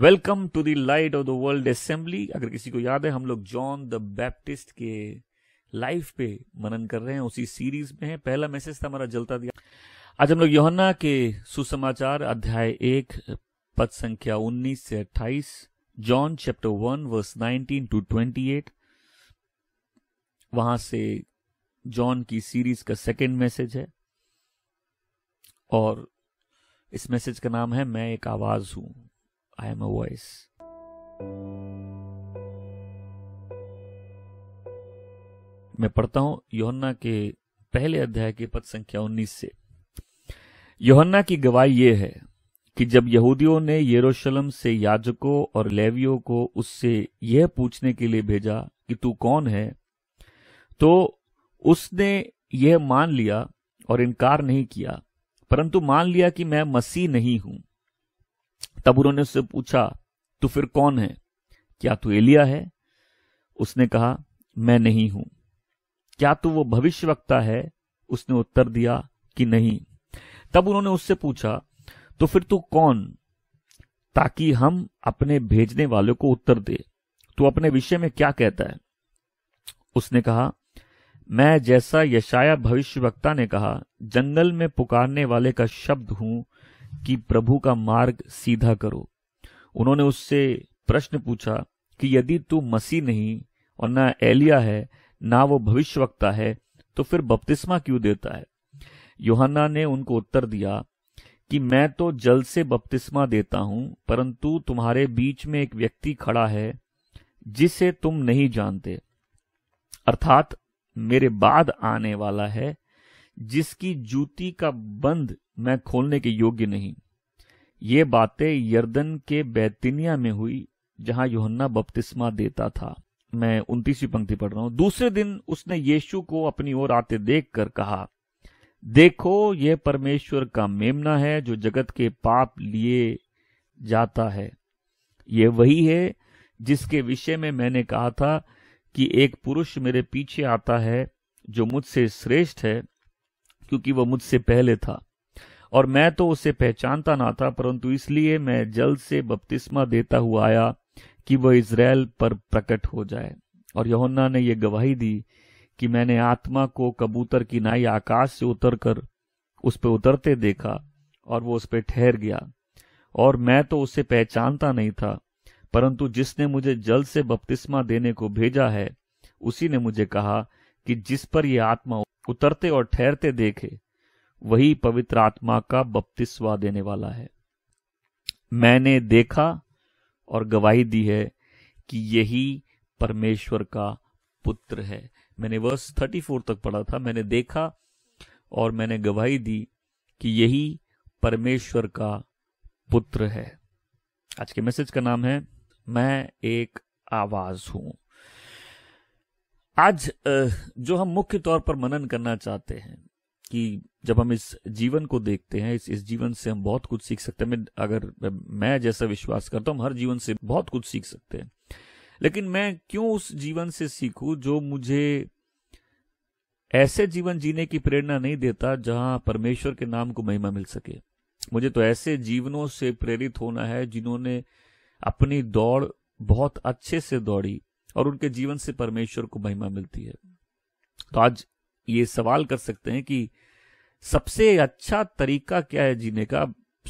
Welcome to the light of the world assembly अगर किसी को याद है हम लोग जॉन द बैप्टिस्ट के लाइफ पे मनन कर रहे हैं उसी सीरीज में है पहला मैसेज था हमारा जलता दिया आज हम लोग योहन्ना के सुसमाचार अध्याय एक पद संख्या 19 से 28 John chapter one verse 19 to 28 वहां से जॉन की सीरीज का सेकेंड मैसेज है और इस मैसेज का नाम है मैं एक आवाज हूं आई एम अ वॉइस मैं पढ़ता हूं योहन्ना के पहले अध्याय के पद संख्या 19 से योहन्ना की गवाही यह है कि जब यहूदियों ने यरूशलेम से याजकों और लेवियों को उससे यह पूछने के लिए भेजा कि तू कौन है तो उसने यह मान लिया और इनकार नहीं किया परंतु मान लिया कि मैं मसीह नहीं हूं तब उन्होंने उससे पूछा तू फिर कौन है क्या तू एलिया है उसने कहा मैं नहीं हूं क्या तू वो भविष्य वक्ता है उसने उत्तर दिया कि नहीं तब उन्होंने उससे पूछा तो फिर तू कौन ताकि हम अपने भेजने वाले को उत्तर दे तू अपने विषय में क्या कहता है उसने कहा मैं जैसा यशाया भविष्यवक्ता ने कहा जंगल में पुकारने वाले का शब्द हूं कि प्रभु का मार्ग सीधा करो उन्होंने उससे प्रश्न पूछा कि यदि तू मसीह नहीं और ना एलिया है ना वो भविष्यवक्ता है तो फिर बपतिस्मा क्यों देता है योहाना ने उनको उत्तर दिया कि मैं तो जल से बपतिस्मा देता हूं परंतु तुम्हारे बीच में एक व्यक्ति खड़ा है जिसे तुम नहीं जानते अर्थात मेरे बाद आने वाला है जिसकी जूती का बंद मैं खोलने के योग्य नहीं ये बातें यर्दन के बैतनिया में हुई जहां योहन्ना बपतिस्मा देता था मैं उन्तीसवीं पंक्ति पढ़ रहा हूं दूसरे दिन उसने यीशु को अपनी ओर आते देख कर कहा देखो यह परमेश्वर का मेमना है जो जगत के पाप लिए जाता है यह वही है जिसके विषय में मैंने कहा था कि एक पुरुष मेरे पीछे आता है जो मुझसे श्रेष्ठ है क्योंकि वह मुझसे पहले था और मैं तो उसे पहचानता ना था परंतु इसलिए मैं जल्द से बपतिस्मा देता हुआ आया कि वह इसराइल पर प्रकट हो जाए और यहोन्ना ने यह गवाही दी कि मैंने आत्मा को कबूतर की नाई आकाश से उतरकर उस पर उतरते देखा और वो उस पर ठहर गया और मैं तो उसे पहचानता नहीं था परंतु जिसने मुझे जल से बपतिस्मा देने को भेजा है उसी ने मुझे कहा कि जिस पर यह आत्मा उतरते और ठहरते देखे वही पवित्र आत्मा का बपतिस्वा देने वाला है मैंने देखा और गवाही दी है कि यही परमेश्वर का पुत्र है मैंने वर्ष थर्टी फोर तक पढ़ा था मैंने देखा और मैंने गवाही दी कि यही परमेश्वर का पुत्र है आज के मैसेज का नाम है मैं एक आवाज हूं आज जो हम मुख्य तौर पर मनन करना चाहते हैं कि जब हम इस जीवन को देखते हैं इस इस जीवन से हम बहुत कुछ सीख सकते हैं मैं अगर मैं जैसा विश्वास करता हूं हर जीवन से बहुत कुछ सीख सकते हैं लेकिन मैं क्यों उस जीवन से सीखूं जो मुझे ऐसे जीवन जीने की प्रेरणा नहीं देता जहां परमेश्वर के नाम को महिमा मिल सके मुझे तो ऐसे जीवनों से प्रेरित होना है जिन्होंने अपनी दौड़ बहुत अच्छे से दौड़ी और उनके जीवन से परमेश्वर को महिमा मिलती है तो आज ये सवाल कर सकते हैं कि सबसे अच्छा तरीका क्या है जीने का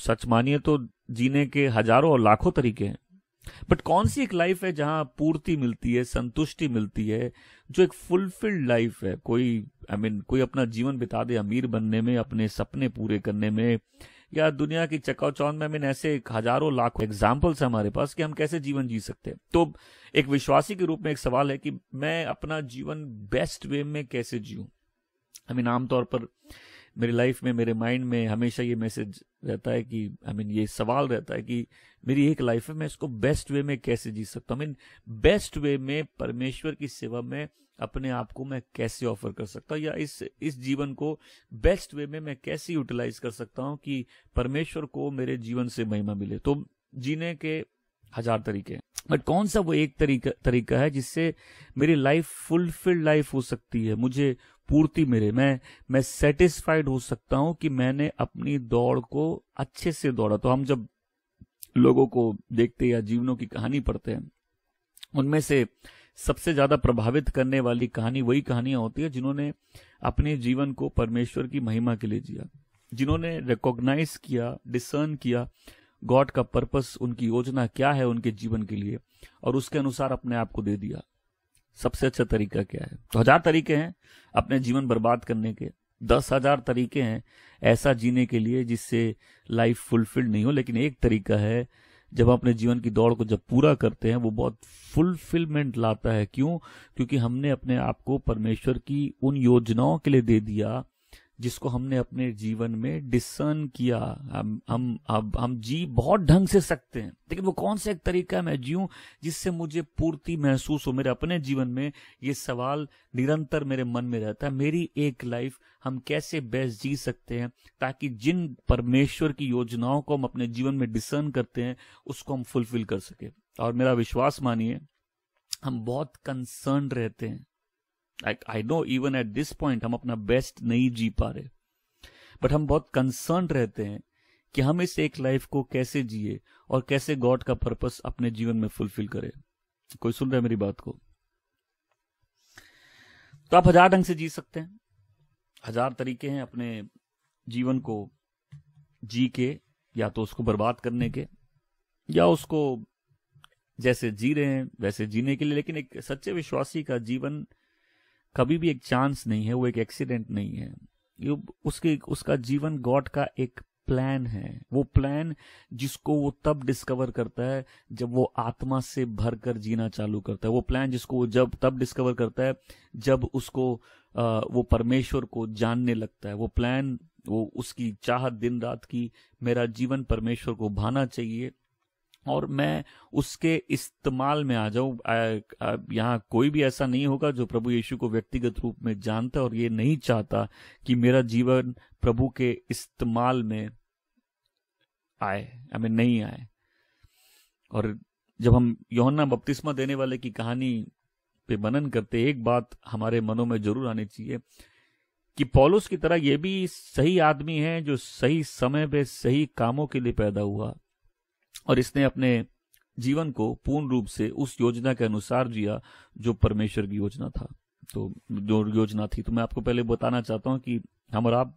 सच मानिए तो जीने के हजारों और लाखों तरीके हैं बट कौन सी एक लाइफ है जहां पूर्ति मिलती है संतुष्टि मिलती है जो एक फुलफिल्ड लाइफ है कोई आई I मीन mean, कोई अपना जीवन बिता दे अमीर बनने में अपने सपने पूरे करने में या दुनिया की चकाचौंध में मीन ऐसे हजारों लाखों एग्जाम्पल्स है हमारे पास कि हम कैसे जीवन जी सकते हैं तो एक विश्वासी के रूप में एक सवाल है कि मैं अपना जीवन बेस्ट वे में कैसे जीऊं आई मीन आमतौर पर मेरी लाइफ में मेरे माइंड में हमेशा ये मैसेज रहता है कि आई मीन ये सवाल रहता है कि मेरी एक लाइफ है मैं इसको बेस्ट वे में कैसे जी सकता हूँ आई मीन बेस्ट वे में परमेश्वर की सेवा में अपने आप को मैं कैसे ऑफर कर सकता हूँ या इस इस जीवन को बेस्ट वे में मैं कैसे यूटिलाइज कर सकता हूँ कि परमेश्वर को मेरे जीवन से महिमा मिले तो जीने के हजार तरीके हैं बट कौन सा वो एक तरीका तरीका है जिससे मेरी लाइफ फुलफिल्ड लाइफ हो सकती है मुझे पूर्ति मेरे मैं मैं सेटिस्फाइड हो सकता हूं कि मैंने अपनी दौड़ को अच्छे से दौड़ा तो हम जब लोगों को देखते या जीवनों की कहानी पढ़ते हैं उनमें से सबसे ज्यादा प्रभावित करने वाली कहानी वही कहानियां होती है जिन्होंने अपने जीवन को परमेश्वर की महिमा के लिए जिया जिन्होंने रिकॉग्नाइज किया डिसर्न किया गॉड का पर्पस उनकी योजना क्या है उनके जीवन के लिए और उसके अनुसार अपने आप को दे दिया सबसे अच्छा तरीका क्या है तो हजार तरीके हैं अपने जीवन बर्बाद करने के दस हजार तरीके हैं ऐसा जीने के लिए जिससे लाइफ फुलफिल्ड नहीं हो लेकिन एक तरीका है जब अपने जीवन की दौड़ को जब पूरा करते हैं वो बहुत फुलफिलमेंट लाता है क्यों क्योंकि हमने अपने आप को परमेश्वर की उन योजनाओं के लिए दे दिया जिसको हमने अपने जीवन में डिसन किया हम हम अब हम जी बहुत ढंग से सकते हैं लेकिन वो कौन सा एक तरीका मैं जीऊं जिससे मुझे पूर्ति महसूस हो मेरे अपने जीवन में ये सवाल निरंतर मेरे मन में रहता है मेरी एक लाइफ हम कैसे बेस्ट जी सकते हैं ताकि जिन परमेश्वर की योजनाओं को हम अपने जीवन में डिसन करते हैं उसको हम फुलफिल कर सके और मेरा विश्वास मानिए हम बहुत कंसर्न रहते हैं I know even at this point हम अपना बेस्ट नहीं जी पा रहे बट हम बहुत कंसर्न रहते हैं कि हम इस एक लाइफ को कैसे जिए और कैसे गॉड का पर्पस अपने जीवन में फुलफिल करें कोई सुन रहा है मेरी बात को तो आप हजार ढंग से जी सकते हैं हजार तरीके हैं अपने जीवन को जी के या तो उसको बर्बाद करने के या उसको जैसे जी रहे हैं वैसे जीने के लिए लेकिन एक सच्चे विश्वासी का जीवन कभी भी एक चांस नहीं है वो एक एक्सीडेंट नहीं है ये उसके उसका जीवन गॉड का एक प्लान है वो प्लान जिसको वो तब डिस्कवर करता है जब वो आत्मा से भर कर जीना चालू करता है वो प्लान जिसको वो जब तब डिस्कवर करता है जब उसको आ, वो परमेश्वर को जानने लगता है वो प्लान वो उसकी चाहत दिन रात की मेरा जीवन परमेश्वर को भाना चाहिए और मैं उसके इस्तेमाल में आ जाऊं यहाँ कोई भी ऐसा नहीं होगा जो प्रभु यीशु को व्यक्तिगत रूप में जानता और ये नहीं चाहता कि मेरा जीवन प्रभु के इस्तेमाल में आए हमें नहीं आए और जब हम यौहन्ना बपतिस्मा देने वाले की कहानी पे मनन करते एक बात हमारे मनों में जरूर आनी चाहिए कि पॉलुस की तरह यह भी सही आदमी है जो सही समय पे सही कामों के लिए पैदा हुआ और इसने अपने जीवन को पूर्ण रूप से उस योजना के अनुसार जिया जो परमेश्वर की योजना था तो जो योजना थी तो मैं आपको पहले बताना चाहता हूं कि हम और आप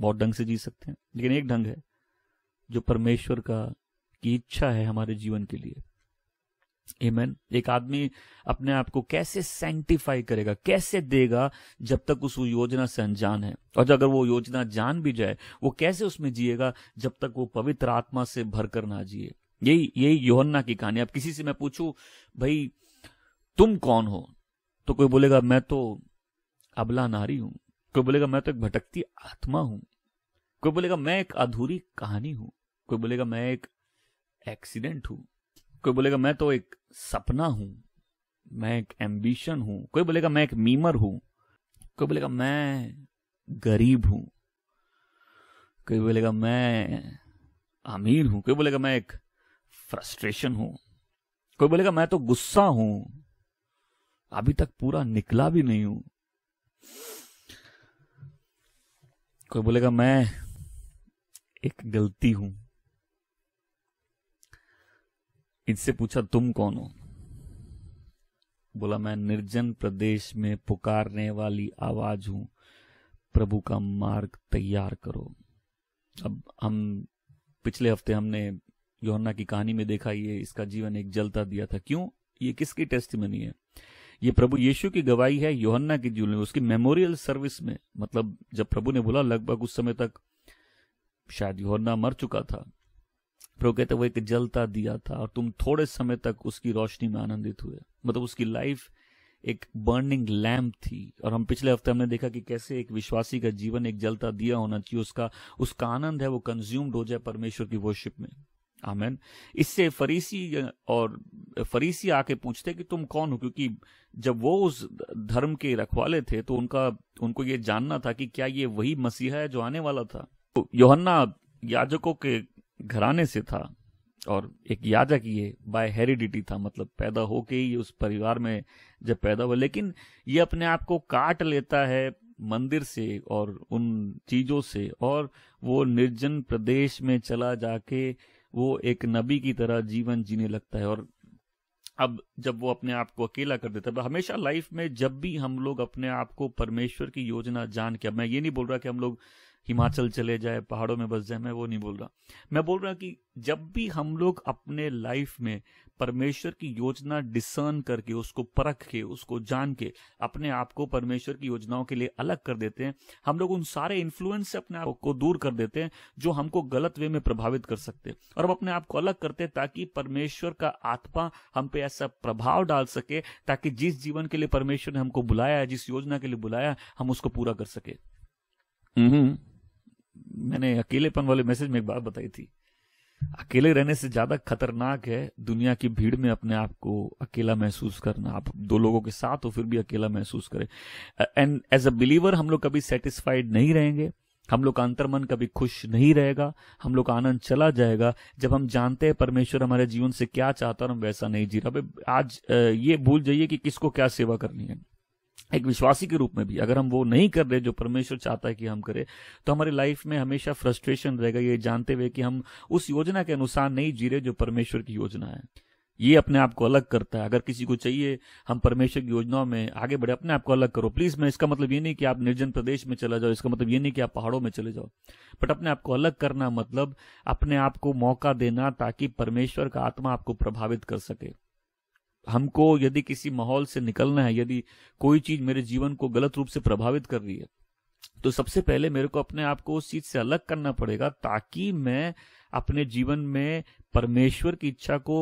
बहुत ढंग से जी सकते हैं लेकिन एक ढंग है जो परमेश्वर का की इच्छा है हमारे जीवन के लिए एमन एक आदमी अपने आप को कैसे सेंटिफाई करेगा कैसे देगा जब तक उस योजना से अनजान है और अगर वो योजना जान भी जाए वो कैसे उसमें जिएगा जब तक वो पवित्र आत्मा से भर कर ना जिए यही यही योहन्ना की कहानी अब किसी से मैं पूछूं भाई तुम कौन हो तो कोई बोलेगा मैं तो अबला नारी हूं कोई बोलेगा मैं तो एक भटकती आत्मा हूं कोई बोलेगा मैं एक अधूरी कहानी हूं कोई बोलेगा मैं एक एक्सीडेंट हूं कोई बोलेगा मैं तो एक सपना हूं मैं एक एम्बिशन हूं कोई बोलेगा मैं एक मीमर हूं कोई बोलेगा मैं गरीब हूं कोई बोलेगा मैं अमीर हूं कोई बोलेगा मैं एक फ्रस्ट्रेशन हूं कोई बोलेगा मैं तो गुस्सा हूं अभी तक पूरा निकला भी नहीं हूं कोई बोलेगा मैं एक गलती हूं इससे पूछा तुम कौन हो बोला मैं निर्जन प्रदेश में पुकारने वाली आवाज हूं प्रभु का मार्ग तैयार करो अब हम पिछले हफ्ते हमने योहन्ना की कहानी में देखा ये इसका जीवन एक जलता दिया था क्यों ये किसकी नहीं है ये प्रभु यीशु की गवाही है योहन्ना की जूल में उसकी मेमोरियल सर्विस में मतलब जब प्रभु ने बोला लगभग उस समय तक शायद योहन्ना मर चुका था प्रभु कहते वो एक जलता दिया था और तुम थोड़े समय तक उसकी रोशनी में आनंदित हुए मतलब उसकी लाइफ एक बर्निंग लैम्प थी और हम पिछले हफ्ते हमने देखा कि कैसे एक विश्वासी का जीवन एक जलता दिया होना चाहिए उसका उसका आनंद है वो कंज्यूम्ड हो जाए परमेश्वर की वोशिप में आमेन इससे फरीसी और फरीसी आके पूछते कि तुम कौन हो क्योंकि जब वो उस धर्म के रखवाले थे तो उनका उनको ये जानना था कि क्या ये वही मसीहा है जो आने वाला था तो योहन्ना याजकों के घराने से था और एक याजक ये बाय हेरिडिटी था मतलब पैदा होके ही उस परिवार में जब पैदा हुआ लेकिन ये अपने आप को काट लेता है मंदिर से और उन चीजों से और वो निर्जन प्रदेश में चला जाके वो एक नबी की तरह जीवन जीने लगता है और अब जब वो अपने आप को अकेला कर देता है तो हमेशा लाइफ में जब भी हम लोग अपने आप को परमेश्वर की योजना जान के अब मैं ये नहीं बोल रहा कि हम लोग हिमाचल चले जाए पहाड़ों में बस जाए मैं वो नहीं बोल रहा मैं बोल रहा कि जब भी हम लोग अपने लाइफ में परमेश्वर की योजना डिसर्न करके उसको परख के उसको जान के अपने आप को परमेश्वर की योजनाओं के लिए अलग कर देते हैं हम लोग उन सारे इन्फ्लुएंस से अपने आप को दूर कर देते हैं जो हमको गलत वे में प्रभावित कर सकते हैं और हम अपने आप को अलग करते हैं ताकि परमेश्वर का आत्मा हम पे ऐसा प्रभाव डाल सके ताकि जिस जीवन के लिए परमेश्वर ने हमको बुलाया है जिस योजना के लिए बुलाया हम उसको पूरा कर सके हम्म मैंने अकेलेपन वाले मैसेज में एक बात बताई थी अकेले रहने से ज्यादा खतरनाक है दुनिया की भीड़ में अपने आप को अकेला महसूस करना आप दो लोगों के साथ हो फिर भी अकेला महसूस करें एंड एज अ बिलीवर हम लोग कभी सेटिस्फाइड नहीं रहेंगे हम लोग का अंतर्मन कभी खुश नहीं रहेगा हम लोग का आनंद चला जाएगा जब हम जानते हैं परमेश्वर हमारे जीवन से क्या चाहता है हम वैसा नहीं जी रहा आज ये भूल जाइए कि किसको क्या सेवा करनी है एक विश्वासी के रूप में भी अगर हम वो नहीं कर रहे जो परमेश्वर चाहता है कि हम करें तो हमारी लाइफ में हमेशा फ्रस्ट्रेशन रहेगा ये जानते हुए कि हम उस योजना के अनुसार नहीं जी रहे जो परमेश्वर की योजना है ये अपने आप को अलग करता है अगर किसी को चाहिए हम परमेश्वर की योजनाओं में आगे बढ़े अपने आप को अलग करो प्लीज मैं इसका मतलब ये नहीं कि आप निर्जन प्रदेश में चला जाओ इसका मतलब ये नहीं कि आप पहाड़ों में चले जाओ बट अपने आप को अलग करना मतलब अपने आप को मौका देना ताकि परमेश्वर का आत्मा आपको प्रभावित कर सके हमको यदि किसी माहौल से निकलना है यदि कोई चीज मेरे जीवन को गलत रूप से प्रभावित कर रही है तो सबसे पहले मेरे को अपने आप को उस चीज से अलग करना पड़ेगा ताकि मैं अपने जीवन में परमेश्वर की इच्छा को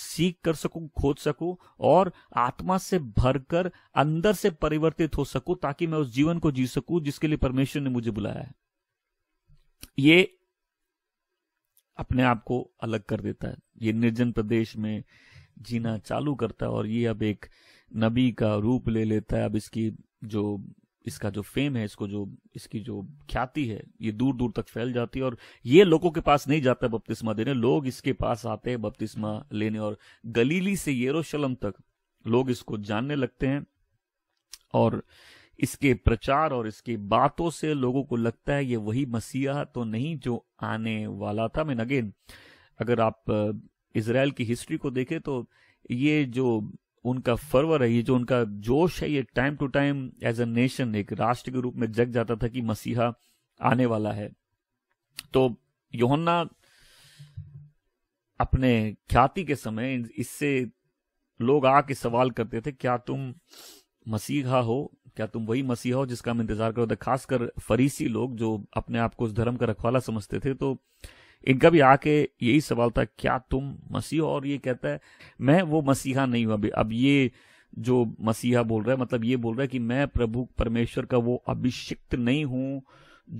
सीख कर सकूं खोज सकूं और आत्मा से भरकर अंदर से परिवर्तित हो सकूं ताकि मैं उस जीवन को जी सकूं जिसके लिए परमेश्वर ने मुझे बुलाया है ये अपने आप को अलग कर देता है ये निर्जन प्रदेश में जीना चालू करता है और ये अब एक नबी का रूप ले लेता है अब इसकी जो इसका जो फेम है इसको जो इसकी जो ख्याति है ये दूर दूर तक फैल जाती है और ये लोगों के पास नहीं जाता बपतिस्मा देने लोग इसके पास आते हैं बपतिस्मा लेने और गलीली से येरोशलम तक लोग इसको जानने लगते हैं और इसके प्रचार और इसकी बातों से लोगों को लगता है ये वही मसीहा तो नहीं जो आने वाला था मैं अगेन अगर आप इसराइल की हिस्ट्री को देखें तो ये जो उनका फर्वर है ये जो उनका जोश है ये time to time as a nation एक राष्ट्र के रूप में जग जाता था कि मसीहा आने वाला है तो योहन्ना अपने ख्याति के समय इससे लोग आके सवाल करते थे क्या तुम मसीहा हो क्या तुम वही मसीहा हो जिसका हम इंतजार करो थे खासकर फरीसी लोग जो अपने आप को उस धर्म का रखवाला समझते थे तो इनका भी आके यही सवाल था क्या तुम मसीह और ये कहता है मैं वो मसीहा नहीं हूं अभी अब ये जो मसीहा बोल रहा है मतलब ये बोल रहा है कि मैं प्रभु परमेश्वर का वो अभिषिक्त नहीं हूं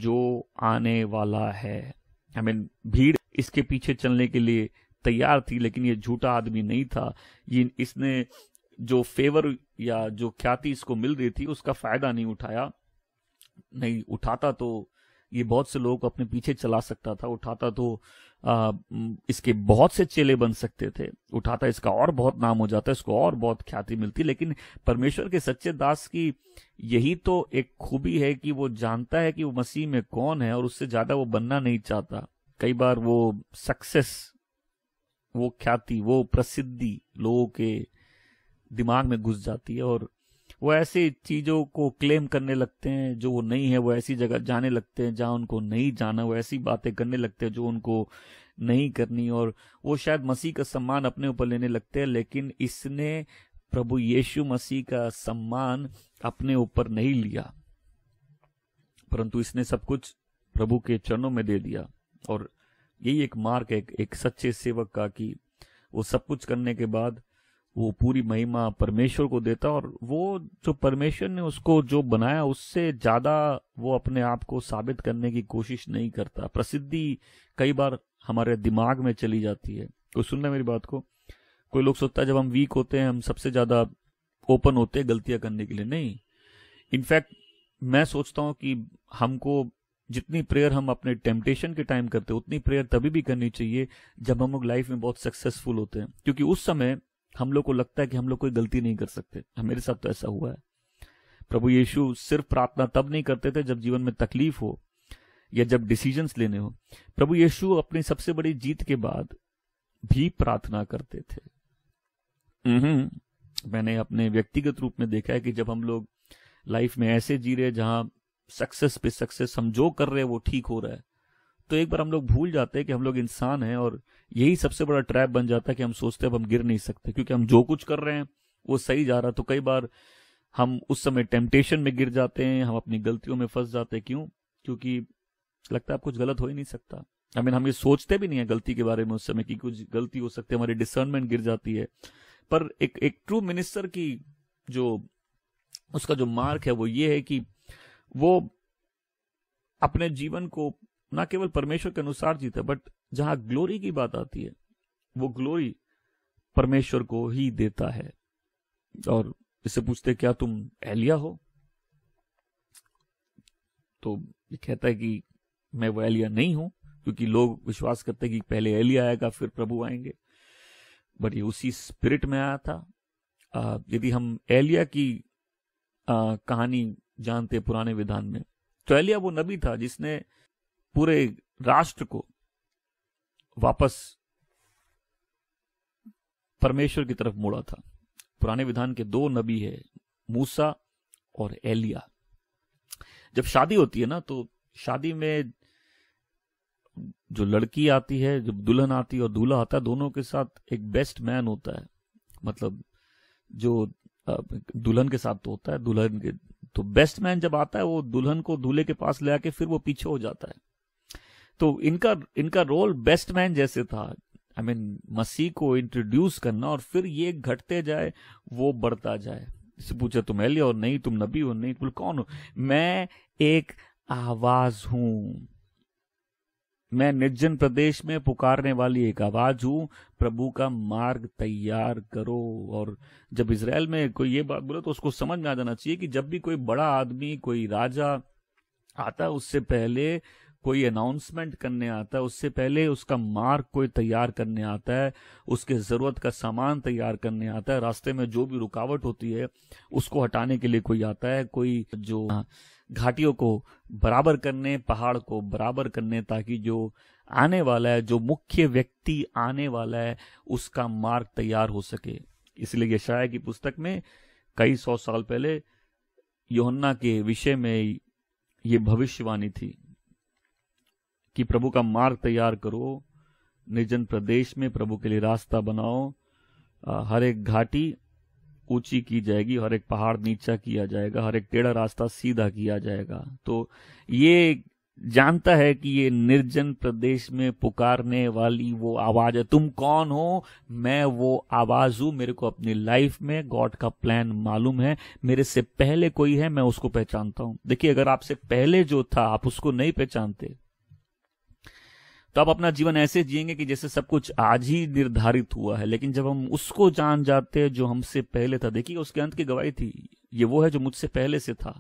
जो आने वाला है आई I मीन mean, भीड़ इसके पीछे चलने के लिए तैयार थी लेकिन ये झूठा आदमी नहीं था ये इसने जो फेवर या जो ख्याति इसको मिल रही थी उसका फायदा नहीं उठाया नहीं उठाता तो ये बहुत से लोगों को अपने पीछे चला सकता था उठाता तो आ, इसके बहुत से चेले बन सकते थे उठाता इसका और बहुत नाम हो जाता इसको और बहुत ख्याति मिलती लेकिन परमेश्वर के सच्चे दास की यही तो एक खूबी है कि वो जानता है कि वो मसीह में कौन है और उससे ज्यादा वो बनना नहीं चाहता कई बार वो सक्सेस वो ख्याति वो प्रसिद्धि लोगों के दिमाग में घुस जाती है और वो ऐसी चीजों को क्लेम करने लगते हैं जो वो नहीं है वो ऐसी जगह जाने लगते हैं जहां उनको नहीं जाना वो ऐसी बातें करने लगते हैं जो उनको नहीं करनी और वो शायद मसीह का सम्मान अपने ऊपर लेने लगते हैं लेकिन इसने प्रभु यीशु मसीह का सम्मान अपने ऊपर नहीं लिया परंतु इसने सब कुछ प्रभु के चरणों में दे दिया और यही एक मार्क है एक, एक सच्चे सेवक का कि वो सब कुछ करने के बाद वो पूरी महिमा परमेश्वर को देता और वो जो परमेश्वर ने उसको जो बनाया उससे ज्यादा वो अपने आप को साबित करने की कोशिश नहीं करता प्रसिद्धि कई बार हमारे दिमाग में चली जाती है कोई सुन रहा मेरी बात को कोई लोग सोचता है जब हम वीक होते हैं हम सबसे ज्यादा ओपन होते हैं गलतियां करने के लिए नहीं इनफैक्ट मैं सोचता हूं कि हमको जितनी प्रेयर हम अपने टेम्पटेशन के टाइम करते हैं उतनी प्रेयर तभी भी करनी चाहिए जब हम लोग लाइफ में बहुत सक्सेसफुल होते हैं क्योंकि उस समय हम लोग को लगता है कि हम लोग कोई गलती नहीं कर सकते मेरे साथ तो ऐसा हुआ है प्रभु यीशु सिर्फ प्रार्थना तब नहीं करते थे जब जीवन में तकलीफ हो या जब डिसीजंस लेने हो प्रभु यीशु अपनी सबसे बड़ी जीत के बाद भी प्रार्थना करते थे हम्म। मैंने अपने व्यक्तिगत रूप में देखा है कि जब हम लोग लाइफ में ऐसे जी रहे जहां सक्सेस पे सक्सेस हम जो कर रहे हैं वो ठीक हो रहा है तो एक बार हम लोग भूल जाते हैं कि हम लोग इंसान हैं और यही सबसे बड़ा ट्रैप बन जाता है कि हम सोचते हैं अब हम गिर नहीं सकते क्योंकि हम जो कुछ कर रहे हैं वो सही जा रहा तो कई बार हम उस समय टेम्पटेशन में गिर जाते हैं हम अपनी गलतियों में फंस जाते हैं क्यों क्योंकि लगता है अब कुछ गलत हो ही नहीं सकता आई मीन हम ये सोचते भी नहीं है गलती के बारे में उस समय की कुछ गलती हो सकती है हमारी डिसर्नमेंट गिर जाती है पर एक एक ट्रू मिनिस्टर की जो उसका जो मार्क है वो ये है कि वो अपने जीवन को ना केवल परमेश्वर के अनुसार जीता बट जहां ग्लोरी की बात आती है वो ग्लोरी परमेश्वर को ही देता है और इससे पूछते क्या तुम एलिया हो तो कहता है कि मैं वो एलिया नहीं हूं क्योंकि लोग विश्वास करते हैं कि पहले एलिया आएगा फिर प्रभु आएंगे बट ये उसी स्पिरिट में आया था यदि हम एलिया की आ, कहानी जानते पुराने विधान में तो एलिया वो नबी था जिसने पूरे राष्ट्र को वापस परमेश्वर की तरफ मोड़ा था पुराने विधान के दो नबी है मूसा और एलिया जब शादी होती है ना तो शादी में जो लड़की आती है जब दुल्हन आती है और दूल्हा आता है दोनों के साथ एक बेस्ट मैन होता है मतलब जो दुल्हन के साथ तो होता है दुल्हन के तो बेस्ट मैन जब आता है वो दुल्हन को दूल्हे के पास ले आके फिर वो पीछे हो जाता है तो इनका इनका रोल बेस्ट मैन जैसे था आई I मीन mean, मसीह को इंट्रोड्यूस करना और फिर ये घटते जाए वो बढ़ता जाए इससे पूछा तुम एलिया और नहीं तुम नबी हो नहीं तुम कौन हो मैं एक आवाज हूं मैं निर्जन प्रदेश में पुकारने वाली एक आवाज हूं प्रभु का मार्ग तैयार करो और जब इसराइल में कोई ये बात बोले तो उसको समझ में आ जाना चाहिए कि जब भी कोई बड़ा आदमी कोई राजा आता है उससे पहले कोई अनाउंसमेंट करने आता है उससे पहले उसका मार्ग कोई तैयार करने आता है उसके ज़रूरत का सामान तैयार करने आता है रास्ते में जो भी रुकावट होती है उसको हटाने के लिए कोई आता है कोई जो घाटियों को बराबर करने पहाड़ को बराबर करने ताकि जो आने वाला है जो मुख्य व्यक्ति आने वाला है उसका मार्ग तैयार हो सके इसलिए यशाया की पुस्तक में कई सौ साल पहले योहन्ना के विषय में ये भविष्यवाणी थी कि प्रभु का मार्ग तैयार करो निर्जन प्रदेश में प्रभु के लिए रास्ता बनाओ हर एक घाटी ऊंची की जाएगी हर एक पहाड़ नीचा किया जाएगा हर एक टेढ़ा रास्ता सीधा किया जाएगा तो ये जानता है कि ये निर्जन प्रदेश में पुकारने वाली वो आवाज है तुम कौन हो मैं वो आवाज हूं मेरे को अपनी लाइफ में गॉड का प्लान मालूम है मेरे से पहले कोई है मैं उसको पहचानता हूं देखिए अगर आपसे पहले जो था आप उसको नहीं पहचानते तो आप अपना जीवन ऐसे जिएंगे कि जैसे सब कुछ आज ही निर्धारित हुआ है लेकिन जब हम उसको जान जाते हैं जो हमसे पहले था देखिए उसके अंत की गवाही थी ये वो है जो मुझसे पहले से था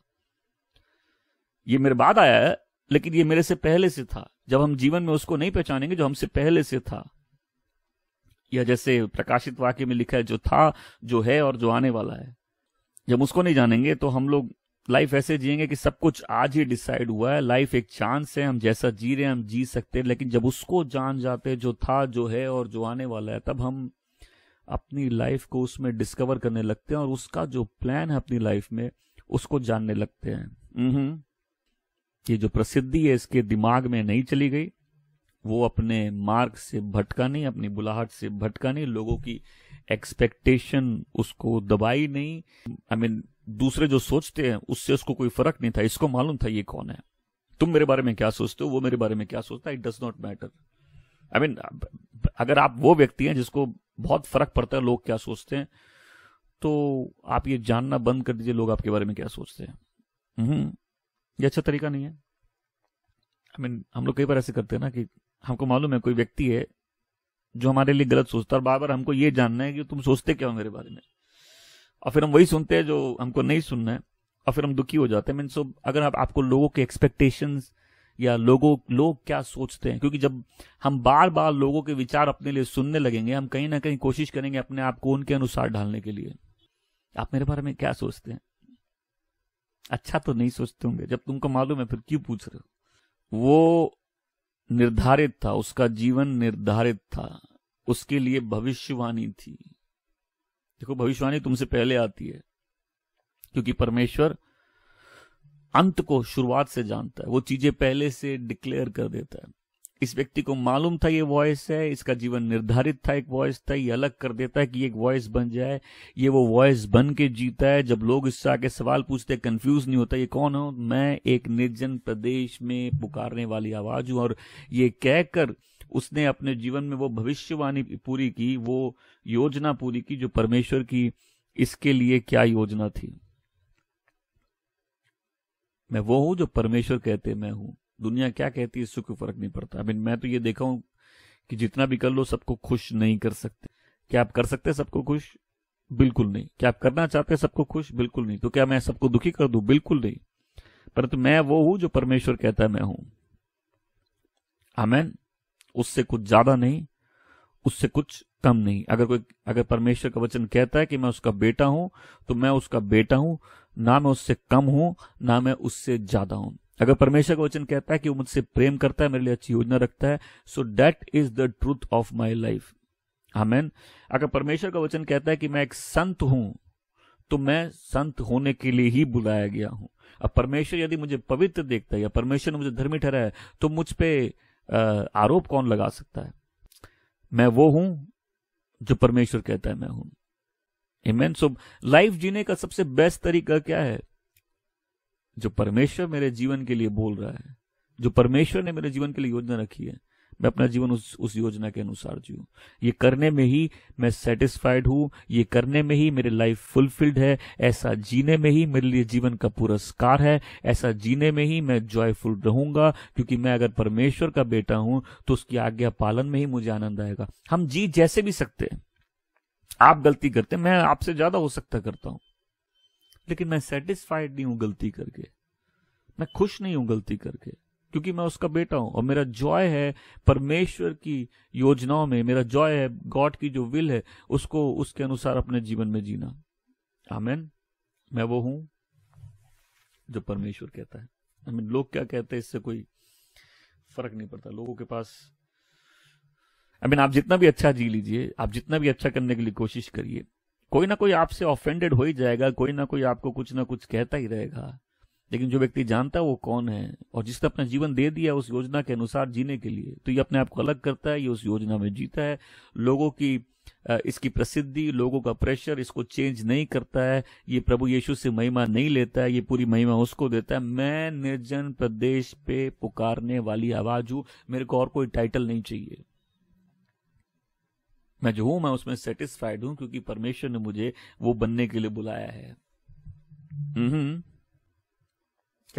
ये मेरे बाद आया है लेकिन ये मेरे से पहले से था जब हम जीवन में उसको नहीं पहचानेंगे जो हमसे पहले से था यह जैसे प्रकाशित वाक्य में लिखा है जो था जो है और जो आने वाला है जब उसको नहीं जानेंगे तो हम लोग लाइफ ऐसे जिएंगे कि सब कुछ आज ही डिसाइड हुआ है लाइफ एक चांस है हम जैसा जी रहे हैं हम जी सकते हैं लेकिन जब उसको जान जाते जो था जो है और जो आने वाला है तब हम अपनी लाइफ को उसमें डिस्कवर करने लगते हैं और उसका जो प्लान है अपनी लाइफ में उसको जानने लगते हैं हम्म। ये जो प्रसिद्धि है इसके दिमाग में नहीं चली गई वो अपने मार्ग से भटका नहीं अपनी बुलाहट से भटका नहीं लोगों की एक्सपेक्टेशन उसको दबाई नहीं आई I मीन mean, दूसरे जो सोचते हैं उससे उसको कोई फर्क नहीं था इसको मालूम था ये कौन है तुम मेरे बारे में क्या सोचते हो वो मेरे बारे में क्या सोचता है it does not matter I mean अगर आप वो व्यक्ति हैं जिसको बहुत फर्क पड़ता है लोग क्या सोचते हैं तो आप ये जानना बंद कर दीजिए लोग आपके बारे में क्या सोचते हैं हम्म। ये अच्छा तरीका नहीं है आई I मीन mean, हम लोग कई बार ऐसे करते हैं ना कि हमको मालूम है कोई व्यक्ति है जो हमारे लिए गलत सोचता है और बार बार हमको ये जानना है कि तुम सोचते क्या हो मेरे बारे में और फिर हम वही सुनते हैं जो हमको नहीं सुनना है और फिर हम दुखी हो जाते हैं मीन सो अगर आप, आपको लोगों के एक्सपेक्टेशन या लोगों लोग क्या सोचते हैं क्योंकि जब हम बार बार लोगों के विचार अपने लिए सुनने लगेंगे हम कहीं ना कहीं कोशिश करेंगे अपने आप को उनके अनुसार ढालने के लिए आप मेरे बारे में क्या सोचते हैं अच्छा तो नहीं सोचते होंगे जब तुमको मालूम है फिर क्यों पूछ रहे हो वो निर्धारित था उसका जीवन निर्धारित था उसके लिए भविष्यवाणी थी देखो भविष्यवाणी तुमसे पहले आती है क्योंकि परमेश्वर अंत को शुरुआत से जानता है वो चीजें पहले से डिक्लेयर कर देता है इस व्यक्ति को मालूम था ये वॉइस है इसका जीवन निर्धारित था एक वॉइस था ये अलग कर देता है कि एक वॉइस बन जाए ये वो वॉइस बन के जीता है जब लोग इससे आके सवाल पूछते हैं कंफ्यूज नहीं होता ये कौन हो मैं एक निर्जन प्रदेश में पुकारने वाली आवाज हूं और ये कहकर उसने अपने जीवन में वो भविष्यवाणी पूरी की वो योजना पूरी की जो परमेश्वर की इसके लिए क्या योजना थी मैं वो हूं जो परमेश्वर कहते मैं हूं दुनिया क्या कहती है इससे कोई फर्क नहीं पड़ता आई मैं तो ये देखा हूं कि जितना भी कर लो सबको खुश नहीं कर सकते क्या आप कर सकते सबको खुश बिल्कुल नहीं क्या आप करना चाहते हैं सबको खुश बिल्कुल नहीं तो क्या मैं सबको दुखी कर दू बिल्कुल नहीं परंतु तो मैं वो हूं जो परमेश्वर कहता है मैं हूं आमेन उससे कुछ ज्यादा नहीं उससे कुछ कम नहीं अगर कोई अगर परमेश्वर का वचन कहता है कि मैं उसका बेटा हूं तो मैं उसका बेटा हूं ना मैं उससे कम हूं ना मैं उससे ज्यादा हूं अगर परमेश्वर का वचन कहता है कि वो मुझसे प्रेम करता है मेरे लिए अच्छी योजना रखता है so that is the truth of my life हमेन अगर परमेश्वर का वचन कहता है कि मैं एक संत हूं तो मैं संत होने के लिए ही बुलाया गया हूं अब परमेश्वर यदि मुझे पवित्र देखता है या परमेश्वर ने मुझे धर्मी ठहराया है तो मुझ पर आरोप कौन लगा सकता है मैं वो हूं जो परमेश्वर कहता है मैं हूं इमेन सो लाइफ जीने का सबसे बेस्ट तरीका क्या है जो परमेश्वर मेरे जीवन के लिए बोल रहा है जो परमेश्वर ने मेरे जीवन के लिए योजना रखी है मैं अपना जीवन उस उस योजना के अनुसार जीऊँ ये करने में ही मैं सेटिस्फाइड हूं ये करने में ही मेरी लाइफ फुलफिल्ड है ऐसा जीने में ही मेरे लिए जीवन का पुरस्कार है ऐसा जीने में ही मैं जॉयफुल रहूंगा क्योंकि मैं अगर परमेश्वर का बेटा हूं तो उसकी आज्ञा पालन में ही मुझे आनंद आएगा हम जी जैसे भी सकते हैं आप गलती करते हैं मैं आपसे ज्यादा हो सकता करता हूं लेकिन मैं सेटिस्फाइड नहीं हूं गलती करके मैं खुश नहीं हूं गलती करके क्योंकि मैं उसका बेटा हूं और मेरा जॉय है परमेश्वर की योजनाओं में मेरा जॉय है गॉड की जो विल है उसको उसके अनुसार अपने जीवन में जीना आमेन मैं वो हूं जो परमेश्वर कहता है आई मीन लोग क्या कहते हैं इससे कोई फर्क नहीं पड़ता लोगों के पास आई मीन आप जितना भी अच्छा जी लीजिए आप जितना भी अच्छा करने के लिए कोशिश करिए कोई ना कोई आपसे ऑफेंडेड हो ही जाएगा कोई ना कोई आपको कुछ ना कुछ कहता ही रहेगा लेकिन जो व्यक्ति जानता है वो कौन है और जिसने अपना जीवन दे दिया उस योजना के अनुसार जीने के लिए तो ये अपने आप को अलग करता है ये उस योजना में जीता है लोगों की इसकी प्रसिद्धि लोगों का प्रेशर इसको चेंज नहीं करता है ये प्रभु यीशु से महिमा नहीं लेता है ये पूरी महिमा उसको देता है मैं निर्जन प्रदेश पे पुकारने वाली आवाज हूं मेरे को और कोई टाइटल नहीं चाहिए मैं जो हूं मैं उसमें सेटिस्फाइड हूं क्योंकि परमेश्वर ने मुझे वो बनने के लिए बुलाया है हम्म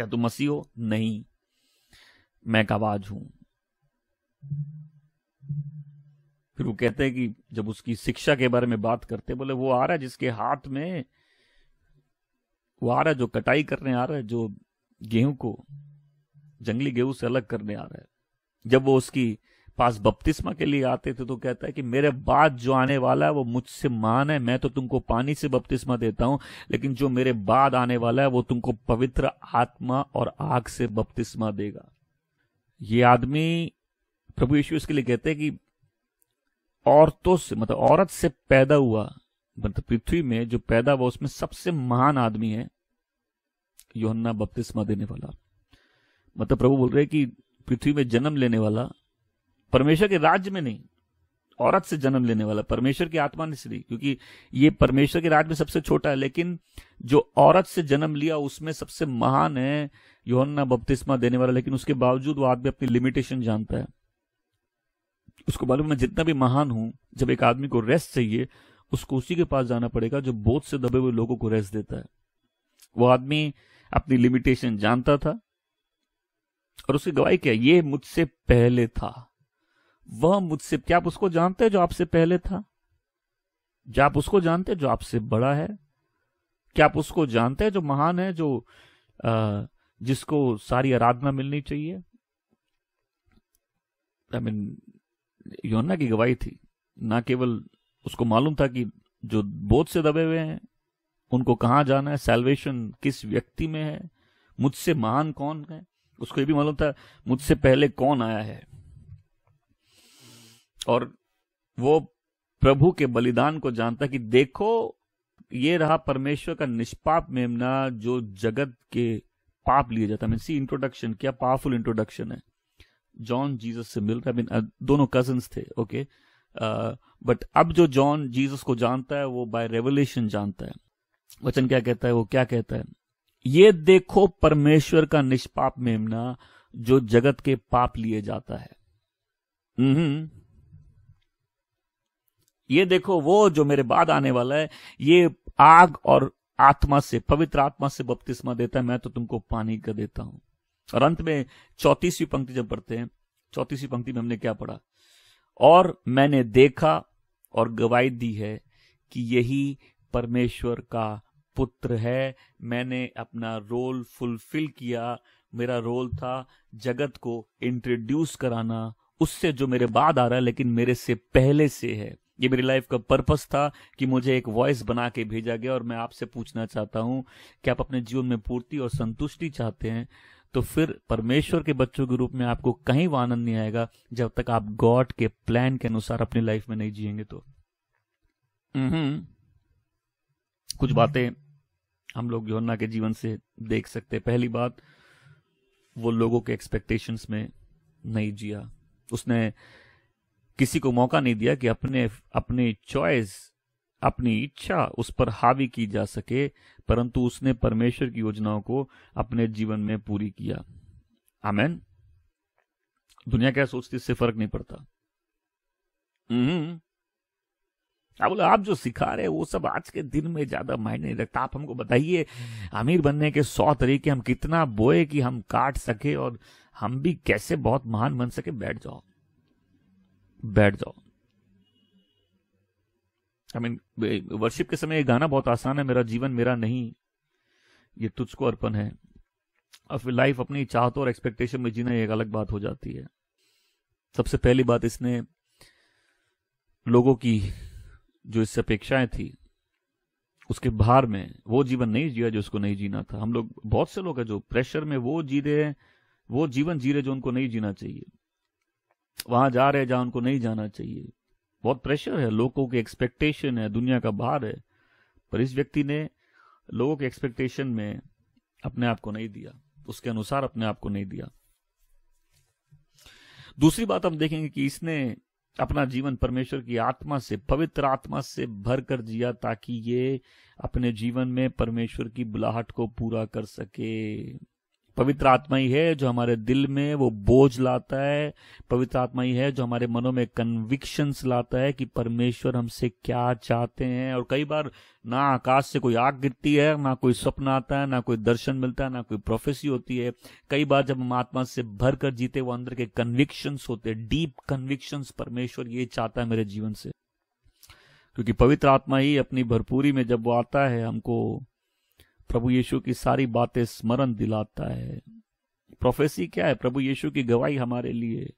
क्या तुम मसीह हो नहीं मैं एक आवाज हूं फिर वो कहते हैं कि जब उसकी शिक्षा के बारे में बात करते बोले वो आ रहा है जिसके हाथ में वो आ रहा है जो कटाई करने आ रहा है जो गेहूं को जंगली गेहूं से अलग करने आ रहा है जब वो उसकी पास बपतिस्मा के लिए आते थे तो कहता है कि मेरे बाद जो आने वाला है वो मुझसे मान है मैं तो तुमको पानी से बपतिस्मा देता हूं लेकिन जो मेरे बाद आने वाला है वो तुमको पवित्र आत्मा और आग से बपतिस्मा देगा ये आदमी प्रभु यीशु इसके लिए कहते हैं कि औरतों से मतलब औरत से पैदा हुआ मतलब पृथ्वी में जो पैदा हुआ उसमें सबसे महान आदमी है योहन्ना बपतिस्मा देने वाला मतलब प्रभु बोल रहे कि पृथ्वी में जन्म लेने वाला परमेश्वर के राज्य में नहीं औरत से जन्म लेने वाला परमेश्वर की आत्मा ने इसलिए क्योंकि ये परमेश्वर के राज्य में सबसे छोटा है लेकिन जो औरत से जन्म लिया उसमें सबसे महान है योहन्ना बपतिस्मा देने वाला लेकिन उसके बावजूद वो आदमी अपनी लिमिटेशन जानता है उसको मालूम मैं जितना भी महान हूं जब एक आदमी को रेस्ट चाहिए उसको उसी के पास जाना पड़ेगा जो बोध से दबे हुए लोगों को रेस्ट देता है वो आदमी अपनी लिमिटेशन जानता था और उसकी गवाही क्या ये मुझसे पहले था वह मुझसे क्या आप उसको जानते हैं जो आपसे पहले था क्या आप उसको जानते हैं जो आपसे बड़ा है क्या आप उसको जानते हैं जो महान है जो आ, जिसको सारी आराधना मिलनी चाहिए आई मीन योना की गवाही थी ना केवल उसको मालूम था कि जो बोध से दबे हुए हैं उनको कहाँ जाना है सेल्वेशन किस व्यक्ति में है मुझसे महान कौन है उसको ये भी मालूम था मुझसे पहले कौन आया है और वो प्रभु के बलिदान को जानता कि देखो ये रहा परमेश्वर का निष्पाप मेमना जो जगत के पाप लिए जाता है सी इंट्रोडक्शन क्या पावरफुल इंट्रोडक्शन है जॉन जीसस से मिल रहा है दोनों कजन्स थे ओके बट अब जो जॉन जीसस को जानता है वो बाय रेवलेशन जानता है वचन क्या कहता है वो क्या कहता है ये देखो परमेश्वर का निष्पाप मेमना जो जगत के पाप लिए जाता है हम्म, ये देखो वो जो मेरे बाद आने वाला है ये आग और आत्मा से पवित्र आत्मा से बपतिस्मा देता है मैं तो तुमको पानी का देता हूं और अंत में चौतीसवीं पंक्ति जब पढ़ते हैं चौतीसवीं पंक्ति में हमने क्या पढ़ा और मैंने देखा और गवाही दी है कि यही परमेश्वर का पुत्र है मैंने अपना रोल फुलफिल किया मेरा रोल था जगत को इंट्रोड्यूस कराना उससे जो मेरे बाद आ रहा है लेकिन मेरे से पहले से है ये मेरी लाइफ का पर्पस था कि मुझे एक वॉइस बना के भेजा गया और मैं आपसे पूछना चाहता हूँ कि आप अपने जीवन में पूर्ति और संतुष्टि चाहते हैं तो फिर परमेश्वर के बच्चों के रूप में आपको कहीं वो आनंद नहीं आएगा जब तक आप गॉड के प्लान के अनुसार अपनी लाइफ में नहीं जिएंगे तो हम्म। कुछ हम्म। बातें हम लोग योना के जीवन से देख सकते हैं पहली बात वो लोगों के एक्सपेक्टेशंस में नहीं जिया उसने किसी को मौका नहीं दिया कि अपने अपने चॉइस अपनी इच्छा उस पर हावी की जा सके परंतु उसने परमेश्वर की योजनाओं को अपने जीवन में पूरी किया आमेन दुनिया क्या सोचती इससे फर्क नहीं पड़ता आप हम्म। बोले आप जो सिखा रहे वो सब आज के दिन में ज्यादा मायने नहीं रखता आप हमको बताइए अमीर बनने के सौ तरीके हम कितना बोए कि हम काट सके और हम भी कैसे बहुत महान बन सके बैठ जाओ बैठ जाओ आई मीन वर्शिप के समय ये गाना बहुत आसान है मेरा जीवन मेरा नहीं ये तुझको अर्पण है और फिर लाइफ अपनी चाहतों और एक्सपेक्टेशन में जीना एक अलग बात हो जाती है सबसे पहली बात इसने लोगों की जो इससे अपेक्षाएं थी उसके भार में वो जीवन नहीं जिया जो उसको नहीं जीना था हम लोग बहुत से लोग हैं जो प्रेशर में वो जी रहे हैं वो जीवन जी रहे जो उनको नहीं जीना चाहिए वहां जा रहे जहां उनको नहीं जाना चाहिए बहुत प्रेशर है लोगों के एक्सपेक्टेशन है दुनिया का बाहर है पर इस व्यक्ति ने लोगों के एक्सपेक्टेशन में अपने आप को नहीं दिया उसके अनुसार अपने आप को नहीं दिया दूसरी बात हम देखेंगे कि इसने अपना जीवन परमेश्वर की आत्मा से पवित्र आत्मा से भर कर जिया ताकि ये अपने जीवन में परमेश्वर की बुलाहट को पूरा कर सके पवित्र आत्मा ही है जो हमारे दिल में वो बोझ लाता है पवित्र आत्मा ही है जो हमारे मनों में कन्विक्शंस लाता है कि परमेश्वर हमसे क्या चाहते हैं और कई बार ना आकाश से कोई आग गिरती है ना कोई स्वप्न आता है ना कोई दर्शन मिलता है ना कोई प्रोफेसी होती है कई बार जब हम आत्मा से भर कर जीते वो अंदर के कन्विक्शंस होते हैं डीप कन्विक्शंस परमेश्वर ये चाहता है मेरे जीवन से क्योंकि पवित्र आत्मा ही अपनी भरपूरी में जब वो आता है हमको प्रभु यीशु की सारी बातें स्मरण दिलाता है प्रोफेसी क्या है प्रभु यीशु की गवाही हमारे लिए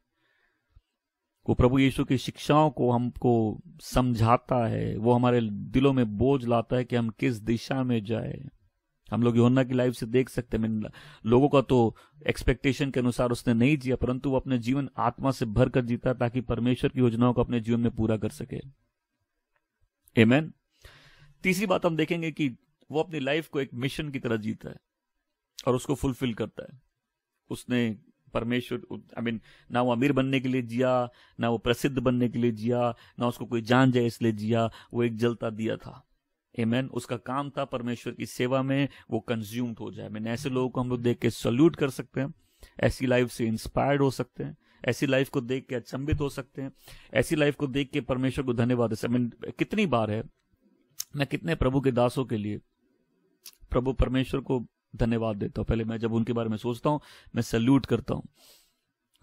वो प्रभु यीशु की शिक्षाओं को हमको समझाता है वो हमारे दिलों में बोझ लाता है कि हम किस दिशा में जाए हम लोग योना की लाइफ से देख सकते हैं लोगों का तो एक्सपेक्टेशन के अनुसार उसने नहीं जिया परंतु वो अपने जीवन आत्मा से भर कर जीता ताकि परमेश्वर की योजनाओं को अपने जीवन में पूरा कर सके एमेन तीसरी बात हम देखेंगे कि वो अपनी लाइफ को एक मिशन की तरह जीता है और उसको फुलफिल करता है उसने परमेश्वर आई मीन ना वो अमीर बनने के लिए जिया ना वो प्रसिद्ध बनने के लिए जिया ना उसको कोई जान जाए इसलिए जिया वो एक जलता दिया था एमैन उसका काम था परमेश्वर की सेवा में वो कंज्यूम्ड हो जाए मैंने ऐसे लोगों को हम लोग देख के सल्यूट कर सकते हैं ऐसी लाइफ से इंस्पायर्ड हो सकते हैं ऐसी लाइफ को देख के अचंबित हो सकते हैं ऐसी लाइफ को देख के परमेश्वर को धन्यवाद कितनी बार है मैं कितने प्रभु के दासों के लिए प्रभु परमेश्वर को धन्यवाद देता हूँ पहले मैं जब उनके बारे में सोचता हूँ मैं सल्यूट करता हूँ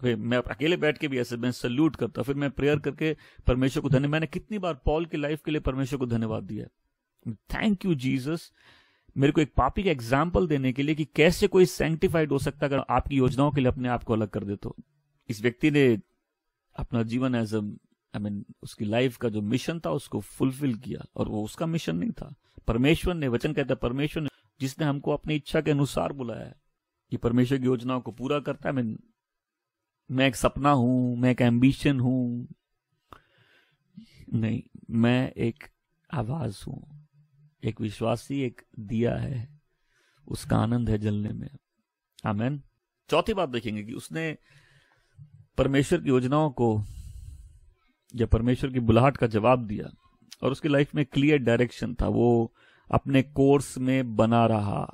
फिर मैं अकेले बैठ के भी ऐसे मैं सल्यूट करता फिर मैं प्रेयर करके परमेश्वर को धन्य मैंने कितनी बार पॉल की लाइफ के लिए परमेश्वर को धन्यवाद दिया थैंक यू जीसस मेरे को एक पापी का एग्जाम्पल देने के लिए कि कैसे कोई सेंटिफाइड हो सकता अगर आपकी योजनाओं के लिए अपने आप को अलग कर दे तो इस व्यक्ति ने अपना जीवन एज आई मीन उसकी लाइफ का जो मिशन था उसको फुलफिल किया और वो उसका मिशन नहीं था परमेश्वर ने वचन कहता परमेश्वर ने जिसने हमको अपनी इच्छा के अनुसार बुलाया है ये परमेश्वर की योजनाओं को पूरा करता है मैं मैं एक सपना हूं मैं एक एम्बिशन हूं नहीं मैं एक आवाज हूं एक विश्वासी एक दिया है उसका आनंद है जलने में आमेन चौथी बात देखेंगे कि उसने परमेश्वर की योजनाओं को या परमेश्वर की बुलाहट का जवाब दिया और उसकी लाइफ में क्लियर डायरेक्शन था वो अपने कोर्स में बना रहा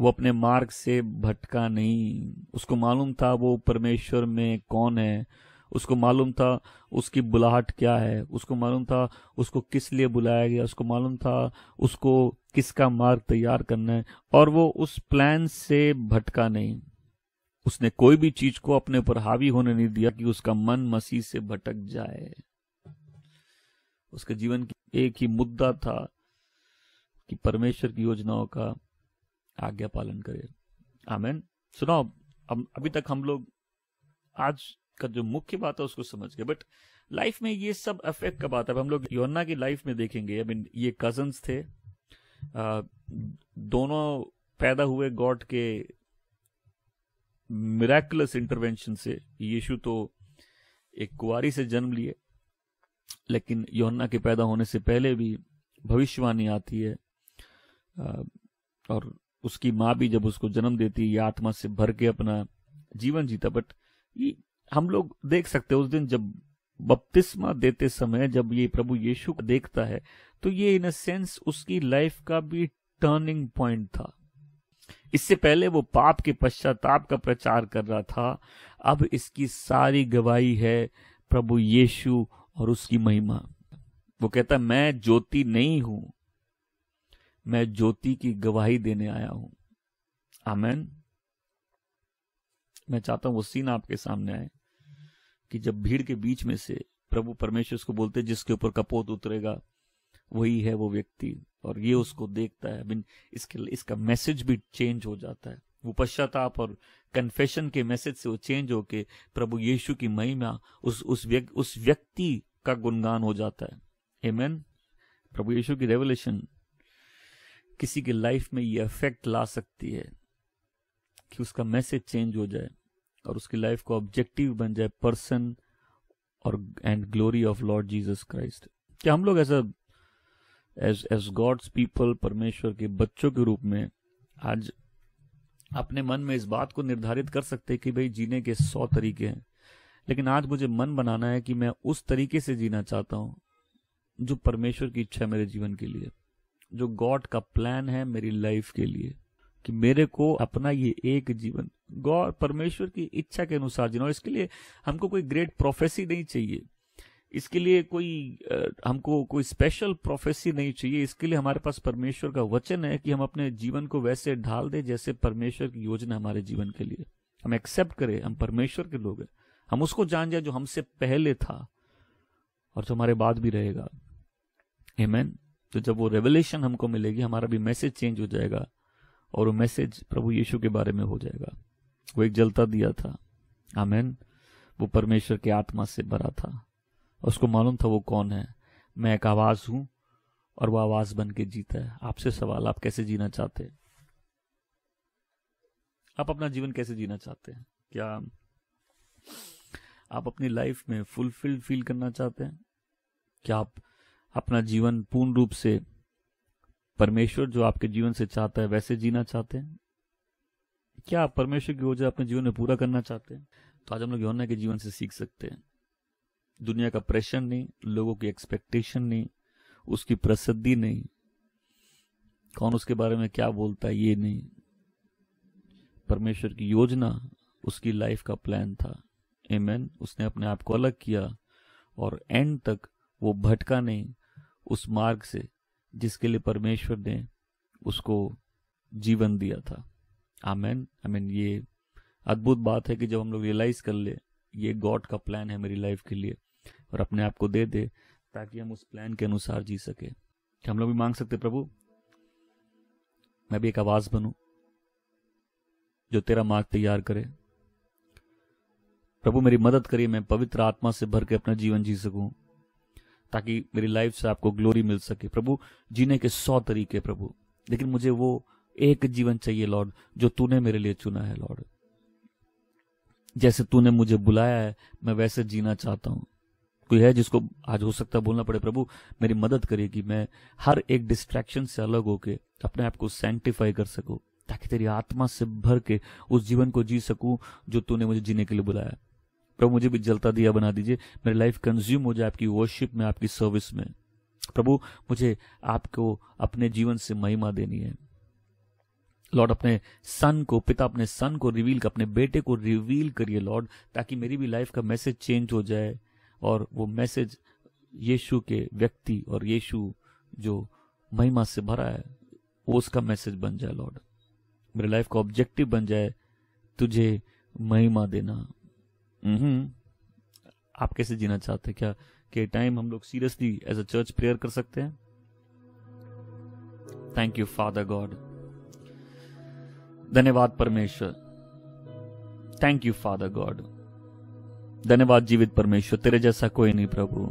वो अपने मार्ग से भटका नहीं उसको मालूम था वो परमेश्वर में कौन है उसको मालूम था उसकी बुलाहट क्या है उसको मालूम था उसको किस लिए बुलाया गया उसको मालूम था उसको किसका मार्ग तैयार करना है और वो उस प्लान से भटका नहीं उसने कोई भी चीज को अपने ऊपर हावी होने नहीं दिया कि उसका मन मसीह से भटक जाए उसके जीवन की एक ही मुद्दा था कि परमेश्वर की योजनाओं का आज्ञा पालन करें आमेन सुनाओ अब अभी तक हम लोग आज का जो मुख्य बात है उसको समझ गए बट लाइफ में ये सब अफेक्ट का बात है हम लोग योन्ना की लाइफ में देखेंगे आई मीन ये कजन्स थे आ, दोनों पैदा हुए गॉड के मिराकुलस इंटरवेंशन से यीशु तो एक कुआरी से जन्म लिए लेकिन योन्ना के पैदा होने से पहले भी भविष्यवाणी आती है और उसकी माँ भी जब उसको जन्म देती है आत्मा से भर के अपना जीवन जीता बट ये हम लोग देख सकते हैं उस दिन जब बपतिस्मा देते समय जब ये प्रभु यीशु को देखता है तो ये इन अ सेंस उसकी लाइफ का भी टर्निंग पॉइंट था इससे पहले वो पाप के पश्चाताप का प्रचार कर रहा था अब इसकी सारी गवाही है प्रभु यीशु और उसकी महिमा वो कहता मैं ज्योति नहीं हूं मैं ज्योति की गवाही देने आया हूं आमेन मैं चाहता हूं वो सीन आपके सामने आए कि जब भीड़ के बीच में से प्रभु परमेश्वर उसको बोलते जिसके ऊपर कपोत उतरेगा वही है वो व्यक्ति और ये उसको देखता है बिन इसके इसका मैसेज भी चेंज हो जाता है वो पश्चाताप और कन्फेशन के मैसेज से वो चेंज होके प्रभु यीशु की महिमा उस उस व्यक्ति उस व्यक्ति का गुणगान हो जाता है हेमेन प्रभु यीशु की रेवल्यूशन किसी की लाइफ में ये इफेक्ट ला सकती है कि उसका मैसेज चेंज हो जाए और उसकी लाइफ को ऑब्जेक्टिव बन जाए पर्सन और and glory of Lord Jesus Christ क्या हम लोग ऐसा एज एज गॉड्स पीपल परमेश्वर के बच्चों के रूप में आज अपने मन में इस बात को निर्धारित कर सकते हैं कि भाई जीने के सौ तरीके हैं लेकिन आज मुझे मन बनाना है कि मैं उस तरीके से जीना चाहता हूं जो परमेश्वर की इच्छा है मेरे जीवन के लिए जो गॉड का प्लान है मेरी लाइफ के लिए कि मेरे को अपना ये एक जीवन गौर परमेश्वर की इच्छा के अनुसार जीना इसके लिए हमको कोई ग्रेट प्रोफेसी नहीं चाहिए इसके लिए कोई हमको कोई स्पेशल प्रोफेसी नहीं चाहिए इसके लिए हमारे पास परमेश्वर का वचन है कि हम अपने जीवन को वैसे ढाल दें जैसे परमेश्वर की योजना हमारे जीवन के लिए हम एक्सेप्ट करें हम परमेश्वर के लोग हैं हम उसको जान जाए जो हमसे पहले था और जो हमारे बाद भी रहेगा हेमैन तो जब वो रेवलेशन हमको मिलेगी हमारा भी मैसेज चेंज हो जाएगा और वो मैसेज प्रभु यीशु के बारे में हो जाएगा वो एक जलता दिया था आमेन वो परमेश्वर के आत्मा से भरा था उसको मालूम था वो कौन है मैं एक आवाज हूं और वो आवाज बन के जीता है आपसे सवाल आप कैसे जीना चाहते हैं आप अपना जीवन कैसे जीना चाहते हैं क्या आप अपनी लाइफ में फुलफिल्ड फील करना चाहते हैं क्या आप अपना जीवन पूर्ण रूप से परमेश्वर जो आपके जीवन से चाहता है वैसे जीना चाहते हैं क्या आप परमेश्वर की योजना अपने जीवन में पूरा करना चाहते हैं तो आज हम लोग योना के जीवन से सीख सकते हैं दुनिया का प्रेशर नहीं लोगों की एक्सपेक्टेशन नहीं उसकी प्रसिद्धि नहीं कौन उसके बारे में क्या बोलता है ये नहीं परमेश्वर की योजना उसकी लाइफ का प्लान था एमएन उसने अपने आप को अलग किया और एंड तक वो भटका नहीं उस मार्ग से जिसके लिए परमेश्वर ने उसको जीवन दिया था आमेन आई मीन ये अद्भुत बात है कि जब हम लोग रियलाइज कर ले ये गॉड का प्लान है मेरी लाइफ के लिए और अपने आप को दे दे ताकि हम उस प्लान के अनुसार जी सके हम लोग भी मांग सकते प्रभु मैं भी एक आवाज बनू जो तेरा मार्ग तैयार करे प्रभु मेरी मदद करिए मैं पवित्र आत्मा से भर के अपना जीवन जी सकूं ताकि मेरी लाइफ से आपको ग्लोरी मिल सके प्रभु जीने के सौ तरीके प्रभु लेकिन मुझे वो एक जीवन चाहिए लॉर्ड जो तूने मेरे लिए चुना है लॉर्ड जैसे तूने मुझे बुलाया है मैं वैसे जीना चाहता हूं कोई है जिसको आज हो सकता है बोलना पड़े प्रभु मेरी मदद करेगी कि मैं हर एक डिस्ट्रैक्शन से अलग होके अपने आप को सेंटिफाई कर सकूं ताकि तेरी आत्मा से भर के उस जीवन को जी सकूं जो तूने मुझे जीने के लिए बुलाया प्रभु मुझे भी जलता दिया बना दीजिए मेरी लाइफ कंज्यूम हो जाए आपकी वर्शिप में आपकी सर्विस में प्रभु मुझे आपको अपने जीवन से महिमा देनी है लॉर्ड अपने सन को पिता अपने सन को रिवील कर अपने बेटे को रिवील करिए लॉर्ड ताकि मेरी भी लाइफ का मैसेज चेंज हो जाए और वो मैसेज यीशु के व्यक्ति और यीशु जो महिमा से भरा है वो उसका मैसेज बन जाए लॉर्ड मेरे लाइफ का ऑब्जेक्टिव बन जाए तुझे महिमा देना हम्म। आप कैसे जीना चाहते हैं क्या के टाइम हम लोग seriously as a church prayer कर सकते हैं थैंक यू फादर गॉड धन्यवाद परमेश्वर थैंक यू फादर गॉड धन्यवाद जीवित परमेश्वर तेरे जैसा कोई नहीं प्रभु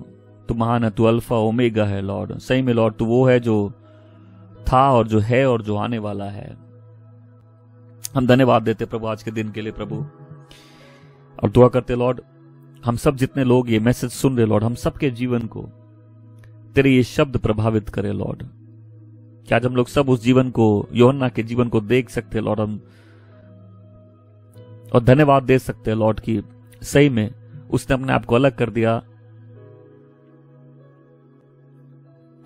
तू महान है तू अल्फा ओमेगा है लॉर्ड सही में लॉर्ड तू वो है जो था और जो है और जो आने वाला है हम धन्यवाद देते प्रभु आज के दिन के लिए प्रभु और दुआ करते लॉर्ड हम सब जितने लोग ये मैसेज सुन रहे लॉर्ड हम सबके जीवन को तेरे ये शब्द प्रभावित करे लॉर्ड क्या आज हम लोग सब उस जीवन को योहन्ना के जीवन को देख सकते लॉर्ड हम और धन्यवाद दे सकते हैं लॉर्ड की सही में उसने अपने आप को अलग कर दिया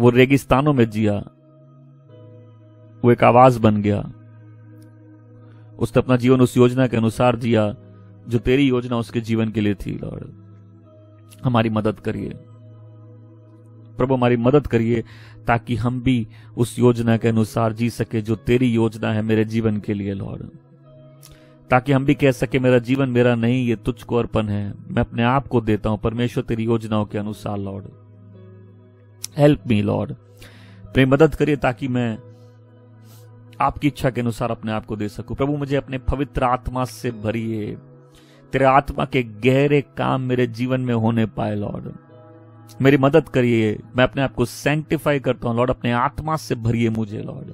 वो रेगिस्तानों में जिया वो एक आवाज बन गया उसने अपना जीवन उस योजना के अनुसार जिया जो तेरी योजना उसके जीवन के लिए थी लॉर्ड हमारी मदद करिए प्रभु हमारी मदद करिए ताकि हम भी उस योजना के अनुसार जी सके जो तेरी योजना है मेरे जीवन के लिए लॉर्ड ताकि हम भी कह सके मेरा जीवन मेरा नहीं ये तुझको अर्पण है मैं अपने आप को देता हूं परमेश्वर तेरी योजनाओं के अनुसार लॉर्ड हेल्प मी लॉर्ड मेरी मदद करिए ताकि मैं आपकी इच्छा के अनुसार अपने आप को दे सकूं प्रभु मुझे अपने पवित्र आत्मा से भरिए तेरे आत्मा के गहरे काम मेरे जीवन में होने पाए लॉर्ड मेरी मदद करिए मैं अपने आप को सैंक्टिफाई करता हूं लॉर्ड अपने आत्मा से भरिए मुझे Lord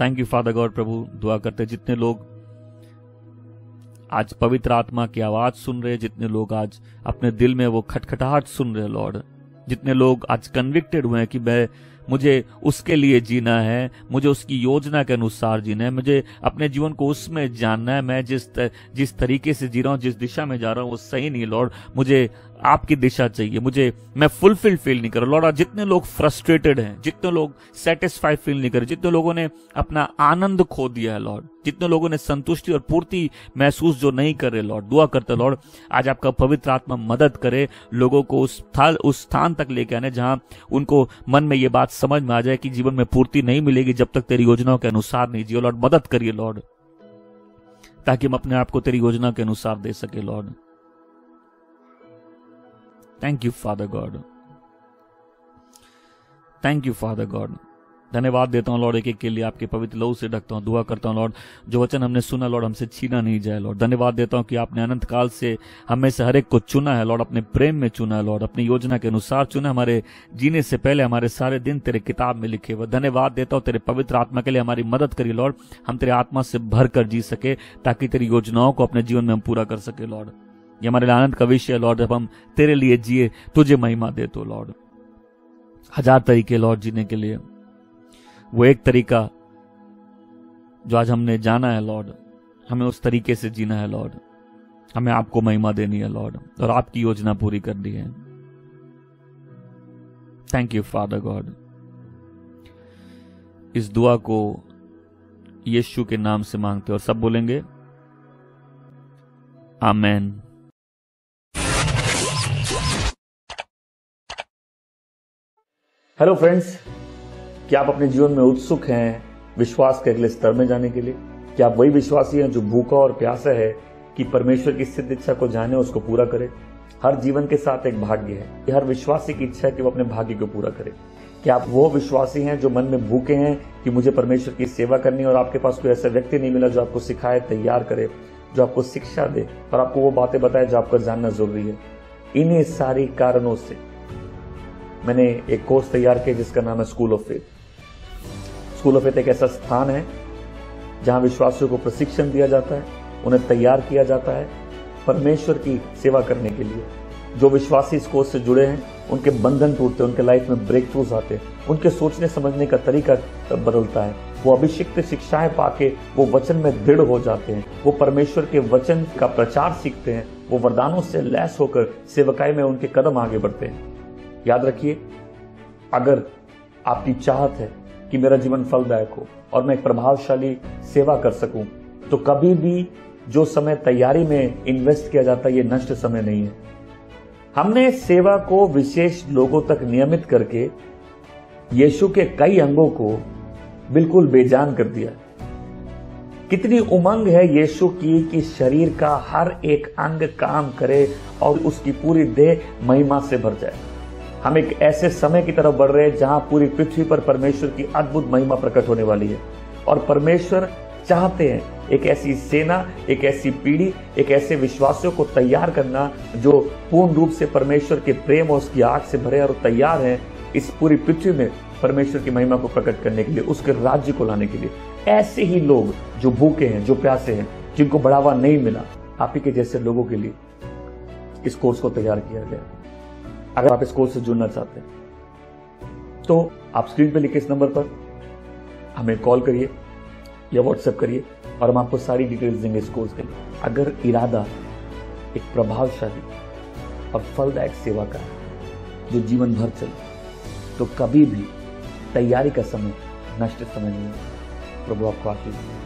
thank you Father God प्रभु दुआ करते जितने लोग आज पवित्र आत्मा की आवाज सुन रहे जितने लोग आज अपने दिल में वो खटखटाहट सुन रहे लॉर्ड जितने लोग आज कन्विक्टेड हुए हैं कि मैं मुझे उसके लिए जीना है मुझे उसकी योजना के अनुसार जीना है मुझे अपने जीवन को उसमें जानना है मैं जिस जिस तरीके से जी रहा हूँ जिस दिशा में जा रहा हूँ वो सही नहीं लॉर्ड मुझे आपकी दिशा चाहिए मुझे मैं फुलफिल फील नहीं कर रहा लॉर्ड जितने लोग फ्रस्ट्रेटेड हैं जितने लोग सेटिस्फाई फील नहीं कर जितने लोगों ने अपना आनंद खो दिया है लॉर्ड जितने लोगों ने संतुष्टि और पूर्ति महसूस जो नहीं कर रहे लॉर्ड दुआ करते लॉर्ड आज आपका पवित्र आत्मा मदद करे लोगों को उस स्थान उस स्थान तक लेके आने जहां उनको मन में ये बात समझ में आ जाए कि जीवन में पूर्ति नहीं मिलेगी जब तक तेरी योजनाओं के अनुसार नहीं जियो लॉर्ड मदद करिए लॉर्ड ताकि हम अपने आप को तेरी योजना के अनुसार दे सके Lord thank you Father God thank you Father God धन्यवाद देता हूँ लॉर्ड एक एक के लिए आपके पवित्र लहू से ढकता हूँ दुआ करता हूँ लॉर्ड जो वचन हमने सुना लॉर्ड हमसे छीना नहीं जाए लॉर्ड धन्यवाद देता हूँ कि आपने अनंत काल से हमें से हर एक को चुना है लॉर्ड अपने प्रेम में चुना है लॉर्ड अपनी योजना के अनुसार चुना हमारे जीने से पहले हमारे सारे दिन तेरे किताब में लिखे हुए धन्यवाद देता हूँ तेरे पवित्र आत्मा के लिए हमारी मदद करिए लॉर्ड हम तेरे आत्मा से भर कर जी सके ताकि तेरी योजनाओं को अपने जीवन में हम पूरा कर सके लॉर्ड ये हमारे आनंद का विषय लॉर्ड जब हम तेरे लिए जिए तुझे महिमा दे तो लॉर्ड हजार तरीके लॉर्ड जीने के लिए वो एक तरीका जो आज हमने जाना है लॉर्ड हमें उस तरीके से जीना है लॉर्ड हमें आपको महिमा देनी है लॉर्ड और आपकी योजना पूरी करनी है थैंक यू फादर गॉड इस दुआ को यीशु के नाम से मांगते और सब बोलेंगे आमेन हेलो फ्रेंड्स क्या आप अपने जीवन में उत्सुक हैं विश्वास के अगले स्तर में जाने के लिए क्या आप वही विश्वासी हैं जो भूखा और प्यासा है कि परमेश्वर की सिद्ध इच्छा को जाने उसको पूरा करे हर जीवन के साथ एक भाग्य है हर विश्वासी की इच्छा है कि वो अपने भाग्य को पूरा करे क्या आप वो विश्वासी हैं जो मन में भूखे हैं कि मुझे परमेश्वर की सेवा करनी और आपके पास कोई ऐसा व्यक्ति नहीं मिला जो आपको सिखाए तैयार करे जो आपको शिक्षा दे और आपको वो बातें बताए जो आपका जानना जरूरी है इन्हीं सारी कारणों से मैंने एक कोर्स तैयार किया जिसका नाम है school of faith school of faith एक ऐसा स्थान है जहां विश्वासियों को प्रशिक्षण दिया जाता है उन्हें तैयार किया जाता है परमेश्वर की सेवा करने के लिए जो विश्वासी इस कोर्स से जुड़े हैं उनके बंधन टूटते हैं उनके लाइफ में ब्रेक थ्रूज आते हैं उनके सोचने समझने का तरीका बदलता है वो अभिषिक्त शिक्षाएं पाके वो वचन में दृढ़ हो जाते हैं वो परमेश्वर के वचन का प्रचार सीखते हैं वो वरदानों से लैस होकर सेवकाई में उनके कदम आगे बढ़ते हैं याद रखिए अगर आपकी चाहत है कि मेरा जीवन फलदायक हो और मैं एक प्रभावशाली सेवा कर सकूं तो कभी भी जो समय तैयारी में इन्वेस्ट किया जाता है ये नष्ट समय नहीं है हमने सेवा को विशेष लोगों तक नियमित करके यीशु के कई अंगों को बिल्कुल बेजान कर दिया कितनी उमंग है यीशु की कि शरीर का हर एक अंग काम करे और उसकी पूरी देह महिमा से भर जाए हम एक ऐसे समय की तरफ बढ़ रहे हैं जहां पूरी पृथ्वी पर परमेश्वर की अद्भुत महिमा प्रकट होने वाली है और परमेश्वर चाहते हैं एक ऐसी सेना एक ऐसी पीढ़ी एक ऐसे विश्वासियों को तैयार करना जो पूर्ण रूप से परमेश्वर के प्रेम और उसकी आग से भरे और तैयार हैं इस पूरी पृथ्वी में परमेश्वर की महिमा को प्रकट करने के लिए उसके राज्य को लाने के लिए ऐसे ही लोग जो भूखे हैं जो प्यासे हैं जिनको बढ़ावा नहीं मिला आप ही के जैसे लोगों के लिए इस कोर्स को तैयार किया गया अगर आप इस कोर्स से जुड़ना चाहते हैं तो आप स्क्रीन पर लिखे इस नंबर पर हमें कॉल करिए या व्हाट्सएप करिए और हम आपको सारी डिटेल्स देंगे इस कोर्स के लिए अगर इरादा एक प्रभावशाली और फलदायक सेवा का है जो जीवन भर चले तो कभी भी तैयारी का समय नष्ट समय नहीं प्रभु आपको आशीष